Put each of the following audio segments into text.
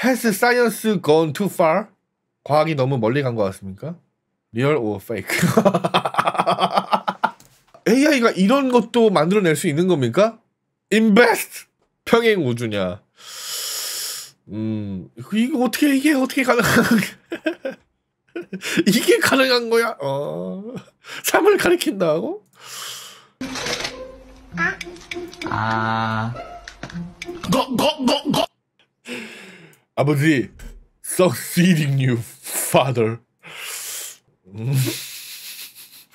Has science gone too far? 과학이 너무 멀리 간 것 같습니까? 리얼 or fake? AI가 이런 것도 만들어낼 수 있는 겁니까? Invest! 평행 우주냐. 음, 그 이거 어떻게, 이게 어떻게 가능한, 이게 가능한 거야? 어, 삶을 가리킨다고? 아, 거, 거, 거, 거! 아버지, succeeding you, father. 음.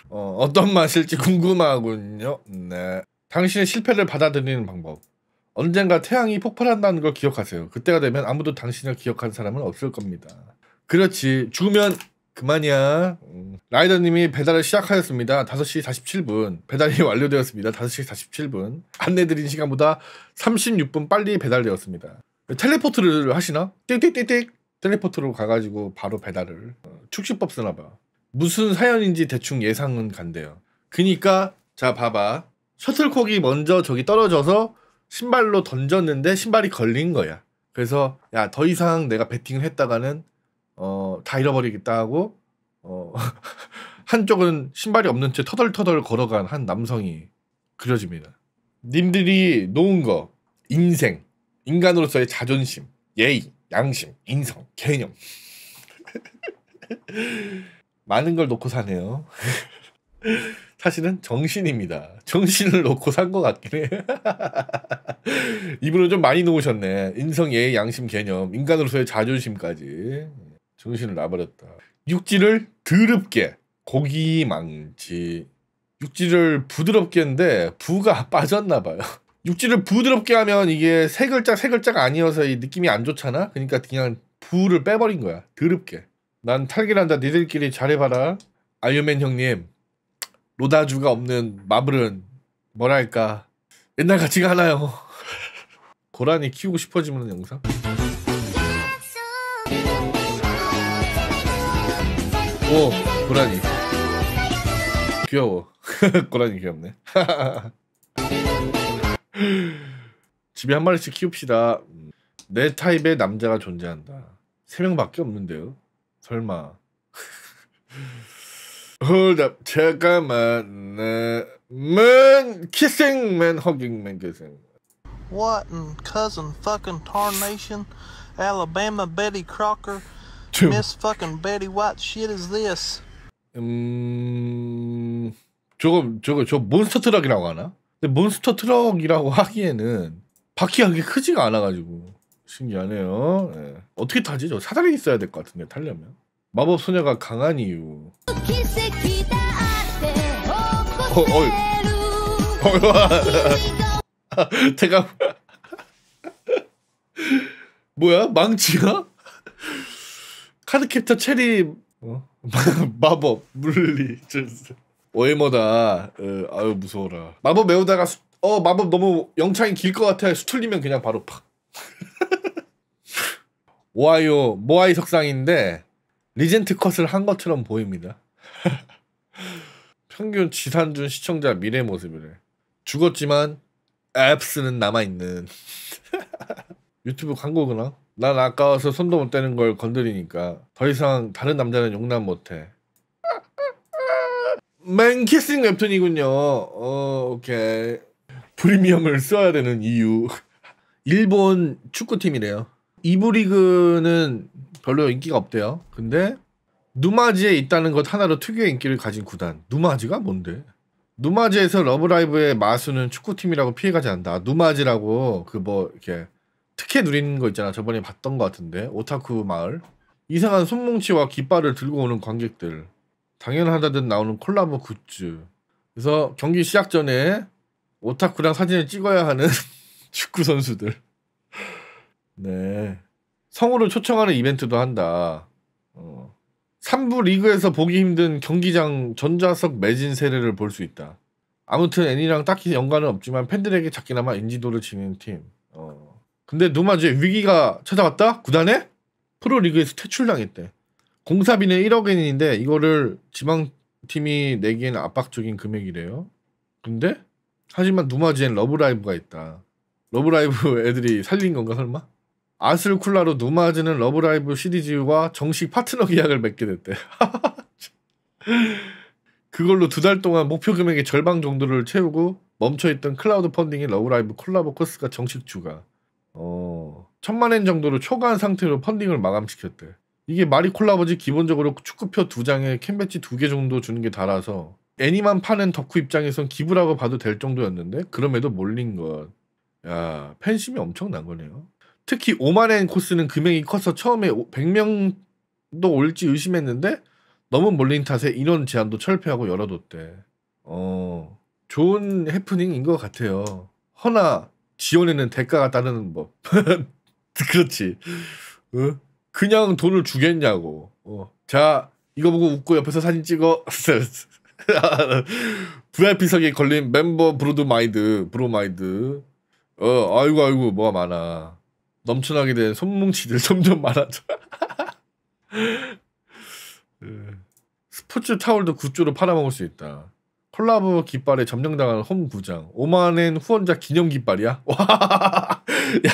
어, 어떤 맛일지 궁금하군요. 네. 당신의 실패를 받아들이는 방법. 언젠가 태양이 폭발한다는 걸 기억하세요. 그때가 되면 아무도 당신을 기억한 사람은 없을 겁니다. 그렇지. 죽으면 그만이야. 음. 라이더님이 배달을 시작하였습니다. 5시 47분. 배달이 완료되었습니다. 5시 47분. 안내드린 시간보다 36분 빨리 배달되었습니다. 텔레포트를 하시나? 띡띡띡띡 텔레포트로 가가지고 바로 배달을 어, 축시법 쓰나봐 무슨 사연인지 대충 예상은 간대요 그니까 자 봐봐 셔틀콕이 먼저 저기 떨어져서 신발로 던졌는데 신발이 걸린 거야 그래서 야 더 이상 내가 베팅을 했다가는 어, 다 잃어버리겠다 하고 어, 한쪽은 신발이 없는 채 터덜터덜 걸어간 한 남성이 그려집니다 님들이 놓은 거 인생 인간으로서의 자존심, 예의, 양심, 인성, 개념. 많은 걸 놓고 사네요. 사실은 정신입니다. 정신을 놓고 산 것 같긴 해. 이분은 좀 많이 놓으셨네. 인성, 예의, 양심, 개념, 인간으로서의 자존심까지. 정신을 놔버렸다. 육지를 드럽게 고기 망치. 육지를 부드럽게 했는데 부가 빠졌나 봐요. 육지를 부드럽게 하면 이게 세 글자 세 글자가 아니어서 이 느낌이 안 좋잖아. 그러니까 그냥 부를 빼버린 거야. 드럽게. 난 탈기한다. 니들끼리 잘해봐라. 아이언맨 형님. 로다주가 없는 마블은 뭐랄까 옛날 같지가 않아요. 고라니 키우고 싶어지는 영상. 오 고라니. 귀여워. 고라니 귀엽네. 집에 한 마리씩 키웁시다. 내 타입의 남자가 존재한다. 세 명밖에 없는데요. 설마. 홀다 잠깐만. 맨 키싱 맨 허깅 맨 키싱. What in cousin fucking tarnation? Alabama Betty Crocker. Miss fucking Betty White shit is this? 음 저거 저거 저 몬스터 트럭이라고 하나? 근데 몬스터 트럭이라고 하기에는 바퀴가 그렇게 크지가 않아가지고 신기하네요. 네. 어떻게 타지? 저 사다리 있어야 될 것 같은데 타려면 마법 소녀가 강한 이유. 어, 어이. 어이. 제가 뭐야 망치가 카드캡터 체리 어? 마법 물리 전술 월마다 어, 아유 무서워라. 마법 외우다가 수, 어 마법 너무 영창이 길 것 같아. 수 틀리면 그냥 바로 팍. 오아이오모아이 석상인데 리젠트 컷을 한 것처럼 보입니다. 평균 지산준 시청자 미래 모습이래. 죽었지만 앱스는 남아있는. 유튜브 광고구나. 난 아까워서 손도 못 대는 걸 건드리니까 더 이상 다른 남자는 용납 못해. 맨키싱 웹툰이군요. 어, 오케이. 프리미엄을 써야 되는 이유. 일본 축구팀이래요. 이브 리그는 별로 인기가 없대요. 근데 누마지에 있다는 것 하나로 특유의 인기를 가진 구단. 누마지가 뭔데? 누마지에서 러브라이브의 마수는 축구팀이라고 피해가지 않는다. 누마지라고 그 뭐 이렇게 특혜 누리는 거 있잖아. 저번에 봤던 것 같은데 오타쿠 마을. 이상한 손뭉치와 깃발을 들고 오는 관객들. 당연하다듯 나오는 콜라보 굿즈. 그래서 경기 시작 전에 오타쿠랑 사진을 찍어야 하는 축구 선수들. 네. 성우를 초청하는 이벤트도 한다. 어. 3부 리그에서 보기 힘든 경기장 전좌석 매진 세례를 볼 수 있다. 아무튼 애니랑 딱히 연관은 없지만 팬들에게 작게나마 인지도를 지닌 팀. 어. 근데 누마 이제 위기가 찾아왔다? 구단에? 프로리그에서 퇴출당했대. 공사비는 1억 엔인데 이거를 지방팀이 내기엔 압박적인 금액이래요. 근데 하지만 누마지엔 러브라이브가 있다. 러브라이브 애들이 살린 건가 설마? 아슬쿨라로 누마즈는 러브라이브 시리즈와 정식 파트너 계약을 맺게 됐대. 그걸로 두 달 동안 목표 금액의 절반 정도를 채우고 멈춰있던 클라우드 펀딩인 러브라이브 콜라보 코스가 정식 주가. 어, 천만 엔정도로 초과한 상태로 펀딩을 마감시켰대. 이게 마리콜라버지 기본적으로 축구표 두 장에 캔배지 두개 정도 주는 게 달아서 애니만 파는 덕후 입장에선 기부라고 봐도 될 정도였는데 그럼에도 몰린 것. 야 팬심이 엄청난 거네요. 특히 오만엔 코스는 금액이 커서 처음에 100명도 올지 의심했는데 너무 몰린 탓에 인원 제한도 철폐하고 열어뒀대. 어 좋은 해프닝인 것 같아요. 허나 지원에는 대가가 따르는 법. 그렇지. 어? 그냥 돈을 주겠냐고. 어. 자, 이거 보고 웃고 옆에서 사진 찍어. VIP석에 걸린 멤버 브로드 마이드, 브로 마이드. 어, 아이고, 아이고, 뭐가 많아. 넘쳐나게 된 손뭉치들 점점 많아져. 예. 스포츠 타월도 굿즈로 팔아먹을 수 있다. 콜라보 깃발에 점령당한 홈부장 오만엔 후원자 기념 깃발이야? 와,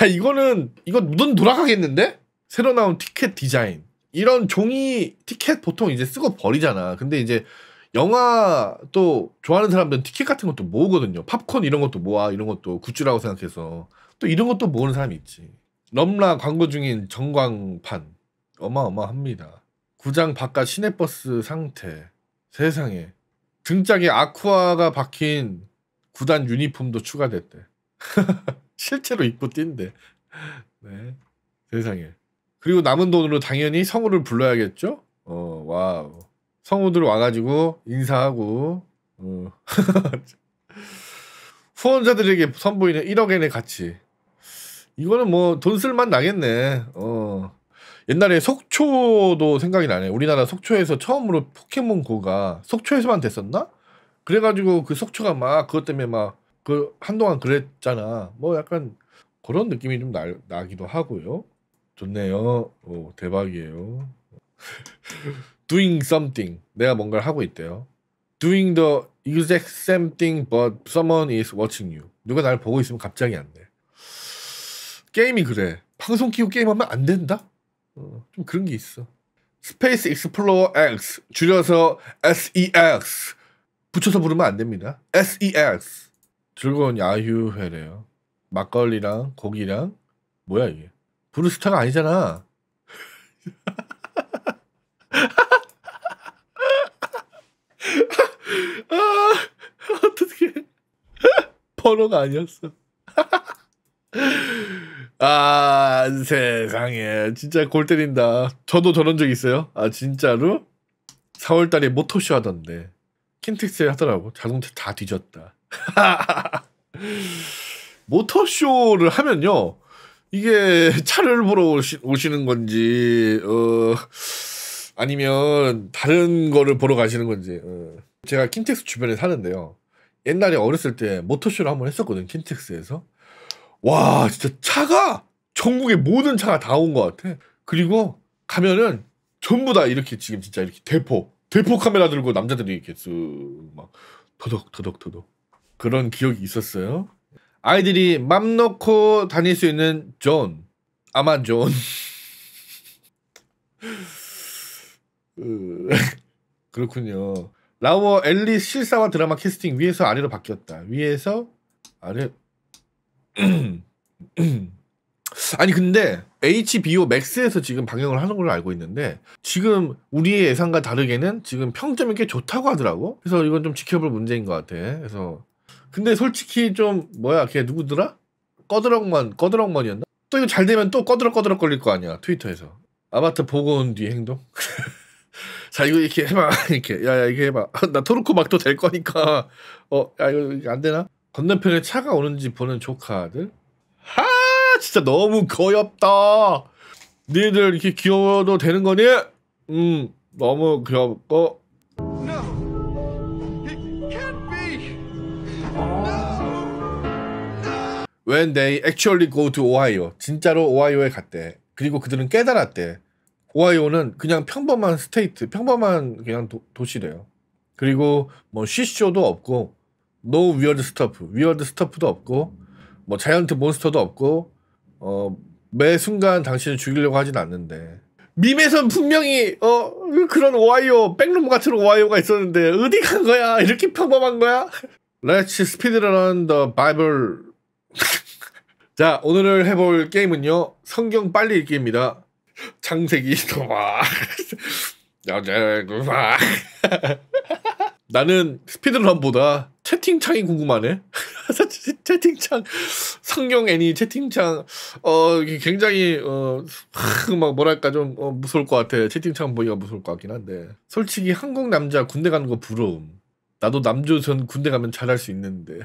야 이거는 이거 눈 돌아가겠는데? 새로 나온 티켓 디자인 이런 종이 티켓 보통 이제 쓰고 버리잖아. 근데 이제 영화 또 좋아하는 사람들은 티켓 같은 것도 모으거든요. 팝콘 이런 것도 모아 이런 것도 굿즈라고 생각해서 또 이런 것도 모으는 사람이 있지. 럼라 광고 중인 전광판 어마어마합니다. 구장 바깥 시내버스 상태 세상에 등짝에 아쿠아가 박힌 구단 유니폼도 추가됐대. 실제로 입고 뛴대. 네 세상에. 그리고 남은 돈으로 당연히 성우를 불러야겠죠? 어, 와 성우들 와가지고 인사하고, 어. 후원자들에게 선보이는 1억엔의 가치. 이거는 뭐 돈 쓸만 나겠네. 어. 옛날에 속초도 생각이 나네. 우리나라 속초에서 처음으로 포켓몬고가 속초에서만 됐었나? 그래가지고 그 속초가 막 그것 때문에 막 그 한동안 그랬잖아. 뭐 약간 그런 느낌이 좀 나, 나기도 하고요. 좋네요. 오, 대박이에요. doing something. 내가 뭔가를 하고 있대요. doing the exact same thing but someone is watching you. 누가 날 보고 있으면 갑자기 안 돼. 게임이 그래. 방송 끼고 게임하면 안 된다? 어, 좀 그런 게 있어. 스페이스 익스플로어 X 줄여서 SEX 붙여서 부르면 안 됩니다. SEX 즐거운 야유회래요. 막걸리랑 고기랑 뭐야 이게? 브루스타가 아니잖아. 아, 어떻게 번호가 아니었어. 아 세상에 진짜 골 때린다. 저도 저런 적 있어요. 아 진짜로 4월달에 모터쇼 하던데 킨텍스에 하더라고 자동차 다 뒤졌다. 모터쇼를 하면요 이게 차를 보러 오시, 오시는 건지 어 아니면 다른 거를 보러 가시는 건지 어. 제가 킨텍스 주변에 사는데요. 옛날에 어렸을 때 모터쇼를 한 번 했었거든 킨텍스에서 와 진짜 차가 전국의 모든 차가 다 온 것 같아. 그리고 가면은 전부 다 이렇게 지금 진짜 이렇게 대포 대포 카메라 들고 남자들이 이렇게 쓱막 터덕 터덕 터덕 그런 기억이 있었어요. 아이들이 맘 놓고 다닐 수 있는 존 아마 존 그렇군요. 라어 엘리 실사와 드라마 캐스팅 위에서 아래로 바뀌었다. 위에서 아래 아니 근데 HBO 맥스에서 지금 방영을 하는 걸로 알고 있는데 지금 우리의 예상과 다르게는 지금 평점이 꽤 좋다고 하더라고. 그래서 이건 좀 지켜볼 문제인 것 같아. 그래서 근데 솔직히 좀 뭐야 걔 누구더라? 꺼드럭만 꺼드럭만이었나? 또 이거 잘 되면 또 꺼드럭 꺼드럭 걸릴 거 아니야 트위터에서 아바타 보고 온 뒤 행동? 자 이거 이렇게 해봐 이렇게 야야 이게 해봐 나 토르코 막도 될 거니까 어 야 이거 안 되나? 건너편에 차가 오는지 보는 조카들 하 진짜 너무 거엽다 니들 이렇게 귀여워도 되는 거니? 음 너무 귀엽고 When they actually go to Ohio. 진짜로 오하이오에 갔대. 그리고 그들은 깨달았대. 오하이오는 그냥 평범한 스테이트, 평범한 그냥 도, 도시래요. 그리고 뭐 쉬쇼도 없고, no weird stuff, weird stuff도 없고, 뭐 자이언트 몬스터도 없고, 어, 매 순간 당신을 죽이려고 하진 않는데. 밈에선 분명히 어 그런 오하이오 백룸 같은 오하이오가 있었는데 어디 간 거야? 이렇게 평범한 거야? Let's speed run the Bible 자, 오늘 해볼 게임은요. 성경 빨리 읽기입니다. 창세기 도마. 여자의 도마. 나는 스피드런보다 채팅창이 궁금하네. 채팅창, 성경 애니 채팅창, 어, 굉장히, 어, 막 뭐랄까 좀 어, 무서울 것 같아. 채팅창 보기가 무서울 것 같긴 한데. 솔직히 한국 남자 군대 가는 거 부러움. 나도 남조선 군대 가면 잘할 수 있는데.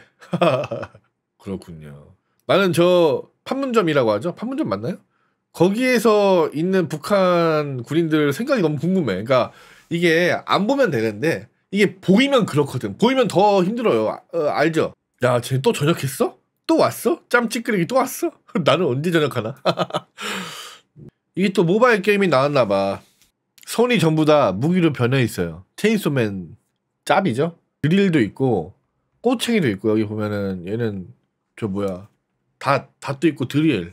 그렇군요. 나는 저 판문점이라고 하죠. 판문점 맞나요? 거기에서 있는 북한 군인들 생각이 너무 궁금해. 그러니까 이게 안 보면 되는데 이게 보이면 그렇거든. 보이면 더 힘들어요. 아, 어, 알죠? 야, 쟤또 저녁했어? 또 왔어? 짬찌끄레기 또 왔어? 나는 언제 저녁하나? 이게 또 모바일 게임이 나왔나 봐. 손이 전부 다 무기로 변해 있어요. 체인소맨 짭이죠? 드릴도 있고 꼬챙이도 있고 여기 보면은 얘는 저 뭐야 다 닷도 있고 드릴,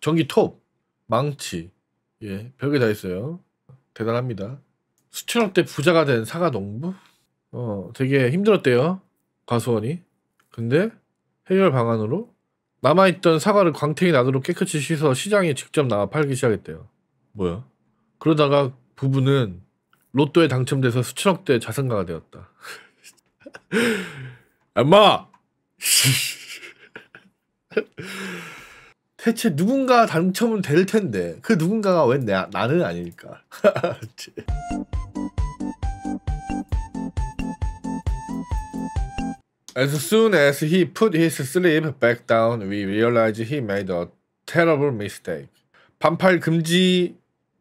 전기톱, 망치, 예, 별게 다 있어요. 대단합니다. 수천억 대 부자가 된 사과 농부? 어, 되게 힘들었대요. 과수원이. 근데 해결 방안으로 남아있던 사과를 광택이 나도록 깨끗이 씻어 시장에 직접 나와 팔기 시작했대요. 뭐야? 그러다가 부부는 로또에 당첨돼서 수천억대 자산가가 되었다. 엄마! 대체 누군가 당첨은 될 텐데 그 누군가가 왜 나, 나는 아닐까 As soon as he put his sleeve back down, we realized he made a terrible mistake. 반팔 금지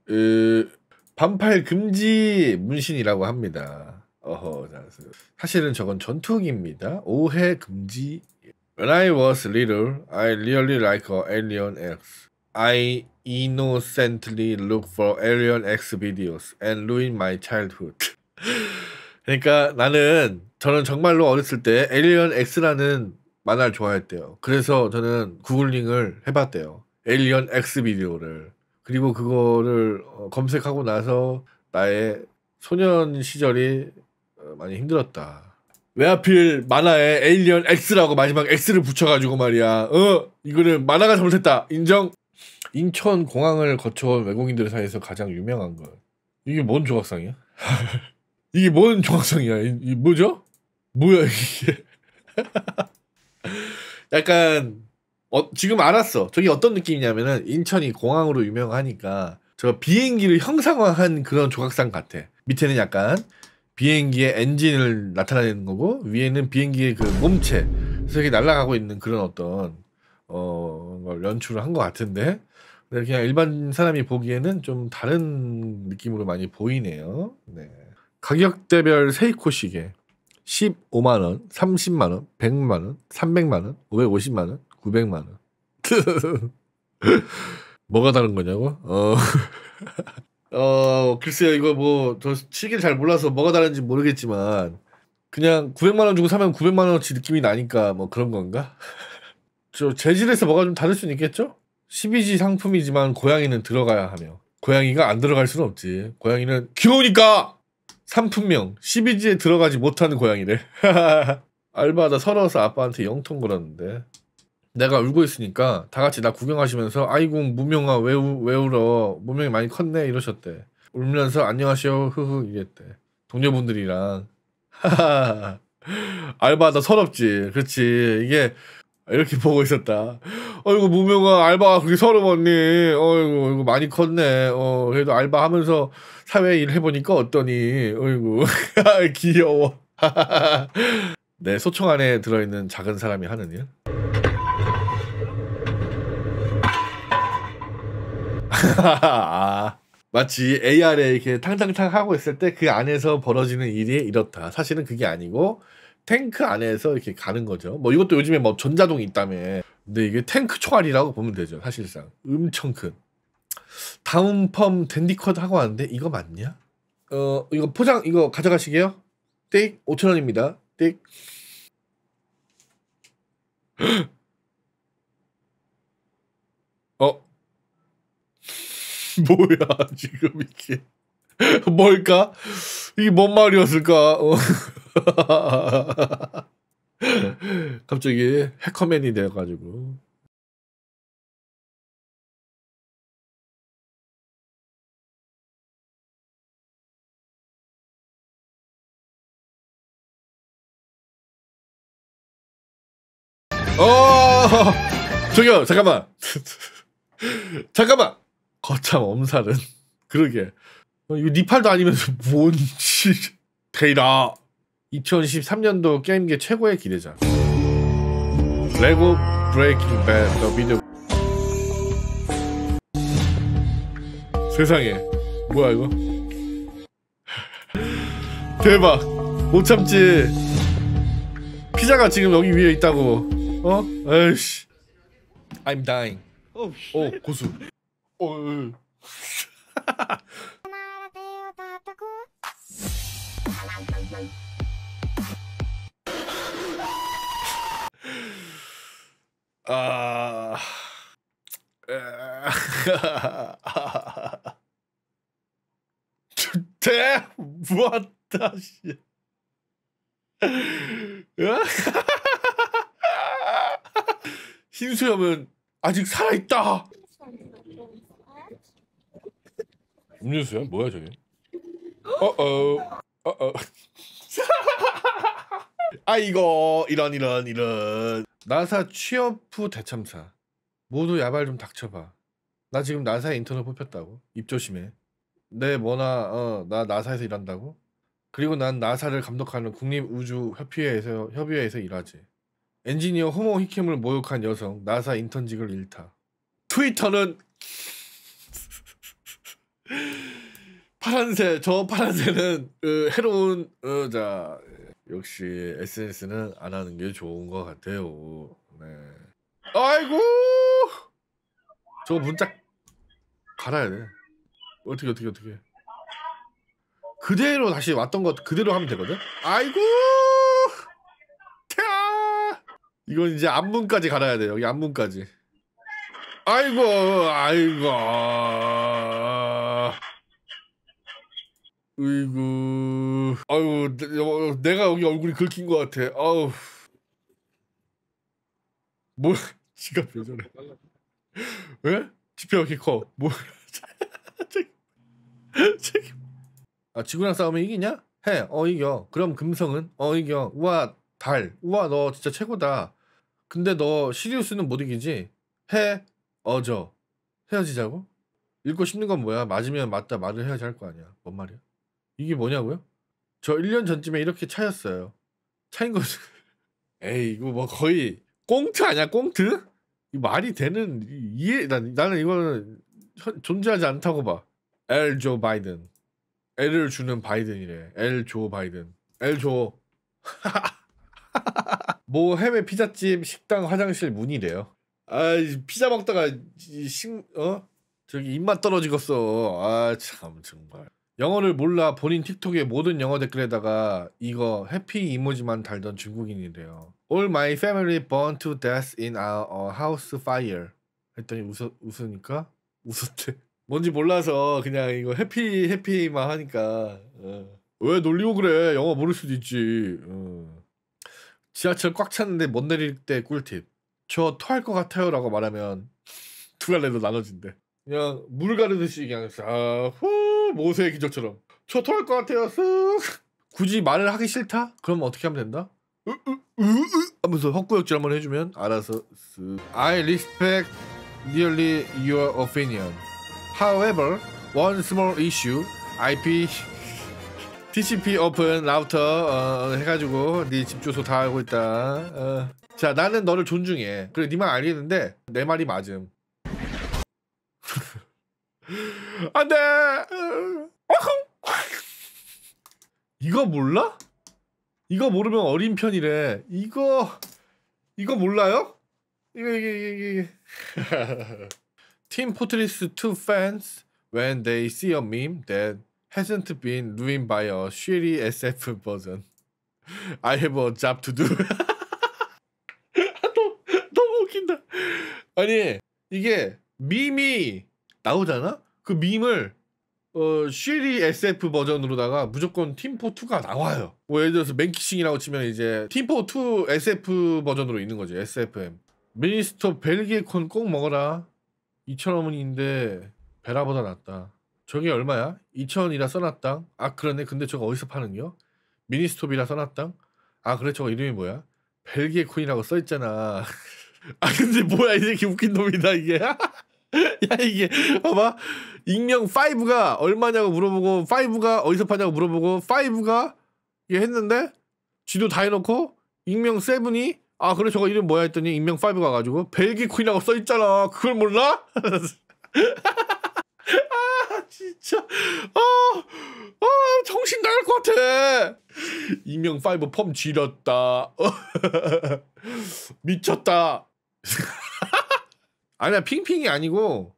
으, 반팔 금지 문신이라고 합니다. 어허, 사실은 저건 전투기입니다. 오해 금지 When I was little, I really like d Alien X. I innocently looked for Alien X videos and ruined my childhood. 그러니까 나는 저는 정말로 어렸을 때 Alien X라는 만화를 좋아했대요. 그래서 저는 구글링을 해봤대요. Alien X 비디오를. 그리고 그거를 검색하고 나서 나의 소년 시절이 많이 힘들었다. 왜 하필 만화에 에일리언 X라고 마지막 X를 붙여가지고 말이야. 어, 이거는 만화가 잘못했다. 인정. 인천 공항을 거쳐온 외국인들 사이에서 가장 유명한 거. 이게 뭔 조각상이야? 이게 뭔 조각상이야? 이, 이 뭐죠? 뭐야 이게? 약간 어, 지금 알았어. 저게 어떤 느낌이냐면은 인천이 공항으로 유명하니까 저 비행기를 형상화한 그런 조각상 같아. 밑에는 약간 비행기의 엔진을 나타내는 거고 위에는 비행기의 그 몸체 그래서 날아가고 있는 그런 어떤 어 연출을 한 것 같은데 데 그냥 일반 사람이 보기에는 좀 다른 느낌으로 많이 보이네요. 네. 가격대별 세이코 시계 15만 원, 30만 원, 100만 원, 300만 원, 550만 원, 900만 원. 뭐가 다른 거냐고? 어. 어 글쎄요 이거 뭐저 시기를 잘 몰라서 뭐가 다른지 모르겠지만 그냥 900만 원 주고 사면 900만 원어치 느낌이 나니까 뭐 그런 건가? 저 재질에서 뭐가 좀 다를 수는 있겠죠? 12지 상품이지만 고양이는 들어가야 하며 고양이가 안 들어갈 수는 없지. 고양이는 귀여우니까 상품명 12지에 들어가지 못하는 고양이를 알바하다 서러워서 아빠한테 영통 걸었는데 내가 울고 있으니까 다 같이 나 구경하시면서 아이고 무명아 왜, 우, 왜 울어 무명이 많이 컸네 이러셨대 울면서 안녕하세요 흐흐 이랬대 동료분들이랑 알바 다 서럽지 그렇지 이게 이렇게 보고 있었다 어이구 무명아 알바가 그렇게 서러웠니 어이구 이거 많이 컸네 어 그래도 알바 하면서 사회 일 해보니까 어떠니 어이구 귀여워 내소총 네, 안에 들어있는 작은 사람이 하는 일 아. 마치 AR에 이렇게 탕탕탕 하고 있을 때 그 안에서 벌어지는 일이 이렇다. 사실은 그게 아니고 탱크 안에서 이렇게 가는 거죠. 뭐 이것도 요즘에 뭐 전자동이 있다며. 근데 이게 탱크 총알이라고 보면 되죠. 사실상 엄청 큰. 다음 펌댄디드 하고 왔는데 이거 맞냐? 어 이거 포장 이거 가져가시게요. 띡 5천 원입니다. 띡. 뭐야 지금 이게 뭘까? 이게 뭔 말이었을까? 어. 갑자기 해커맨이 돼가지고 어 저기요 잠깐만 잠깐만 거참 엄살은 그러게 이거 니팔도 아니면서 뭔지 데이라 2013년도 게임계 최고의 기대작 레고 브레이킹 배더 비디오 세상에 뭐야 이거 대박 못 참지 피자가 지금 여기 위에 있다고 어? 에이씨 I'm dying 오 oh, 어, 고수 어, 예. 아, 흰수염은 아직 살아있다. 뉴스수야 뭐야 저게? 어어 어어 아이거 이런 이런 이런 나사 취업 후 대참사 모두 야발 좀 닥쳐봐 나 지금 나사에 인턴을 뽑혔다고 입 조심해 내 뭐나 어나 나사에서 일한다고 그리고 난 나사를 감독하는 국립우주협의회에서 협의회에서 일하지 엔지니어 호모 히킴을 모욕한 여성 나사 인턴직을 잃다 트위터는 파란색 저 파란색은 그 해로운 어, 자 역시 SNS는 안 하는 게 좋은 것 같아요. 네. 아이고 저 문짝 갈아야 돼. 어떻게 어떻게 어떻게 그대로 다시 왔던 것 그대로 하면 되거든. 아이고 태아 이건 이제 안문까지 갈아야 돼 여기 안문까지 아이고 아이고. 으이구. 아유, 내, 어, 가 여기 얼굴이 긁힌 것 같아. 아우. 뭐, 지갑 왜 저래? 왜? 지표 이렇게 커. 뭐, 저기, 저기. 아, 지구랑 싸우면 이기냐? 해. 어, 이겨. 그럼 금성은? 어, 이겨. 우와, 달. 우와, 너 진짜 최고다. 근데 너 시리우스는 못 이기지? 해. 어저. 헤어지자고? 읽고 싶는 건 뭐야? 맞으면 맞다 말을 해야지 할 거 아니야. 뭔 말이야? 이게 뭐냐고요? 저 1년 전쯤에 이렇게 차였어요. 차인 거죠. 에이 이거 뭐 거의 꽁트 아니야 꽁트? 이 말이 되는 이해 난, 나는 이거는 현, 존재하지 않다고 봐. 엘 조 바이든. 엘을 주는 바이든이래. 엘 조 바이든. 엘 조. 뭐 해외 피자집 식당 화장실 문이래요. 아 피자 먹다가 식어 저기 입맛 떨어지겠어. 아 참 정말. 영어를 몰라 본인 틱톡의 모든 영어 댓글에다가 이거 해피 이모지만 달던 중국인이래요. All my family burned to death in o house fire. 했더니 웃어, 웃으니까 웃었대. 뭔지 몰라서 그냥 이거 해피 해피만 하니까 어. 왜 놀리고 그래? 영어 모를 수도 있지. 어. 지하철 꽉 찼는데 못 내릴 때 꿀팁. 저 토할 것 같아요라고 말하면 두 갈래도 나눠진대. 그냥 물 가르듯이 그냥 싹 후. 모세의 기적처럼 저 토할 것 같아요 쓱 굳이 말을 하기 싫다? 그럼 어떻게 하면 된다? 으 으 으으 하면서 헛구역질 한번 해주면 알아서 쓱 I respect nearly your opinion However, one small issue IP TCP open 오픈 라우터 어, 해가지고 네 집 주소 다 알고 있다 어. 자 나는 너를 존중해 그래 니만 네 알겠는데 내 말이 맞음 안 돼! 이거 몰라? 이거 모르면 어린 편이래. 이거, 이거 몰라요? 이거, 이거, 이거, 이거. Team Fortress 2 fans, when they see a meme that hasn't been ruined by a shitty SF version, I have a job to do. 너무, 너무 웃긴다. 아니, 이게 밈이 나오잖아? 그 밈을 어, 쉬리 SF 버전으로다가 무조건 팀포2가 나와요. 뭐 예를 들어서 맨키싱이라고 치면 이제 팀포2 SF 버전으로 있는 거죠. SFM. 미니스터 벨기에 콘꼭 먹어라. 2천0 0원인데 베라보다 낫다. 저게 얼마야? 2천이라 써놨다. 아 그러네. 근데 저거 어디서 파는겨? 미니스톱이라 써놨다. 아 그래 저거 이름이 뭐야? 벨기에 콘이라고 써있잖아. 아 근데 뭐야 이 새끼 웃긴 놈이다 이게. 야 이게 봐봐 익명 5가 얼마냐고 물어보고 5가 어디서 파냐고 물어보고 5가 이게 했는데 지도 다 해놓고 익명 7이 아 그래 저거 이름 뭐야 했더니 익명 5가 가지고 벨기 퀸이라고 써있잖아 그걸 몰라? 아 진짜 아, 아 정신 나갈 것 같아 익명 5펌 지렸다 미쳤다 아니야 핑핑이 아니고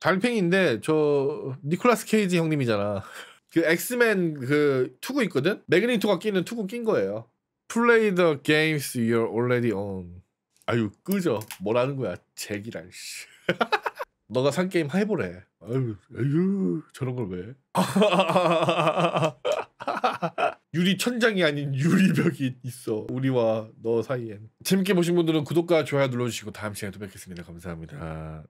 달팽이인데 저 니콜라스 케이지 형님이잖아. 그 엑스맨 그 투구 있거든. 매그니토가 끼는 투구 낀 거예요. Play the games you're already on. 아유 끄죠. 뭐라는 거야 잭이란 씨. 너가 산 게임 해보래. 아유 아유 저런 걸 왜? 유리 천장이 아닌 유리벽이 있어 우리와 너 사이엔 재밌게 보신 분들은 구독과 좋아요 눌러주시고 다음 시간에 또 뵙겠습니다 감사합니다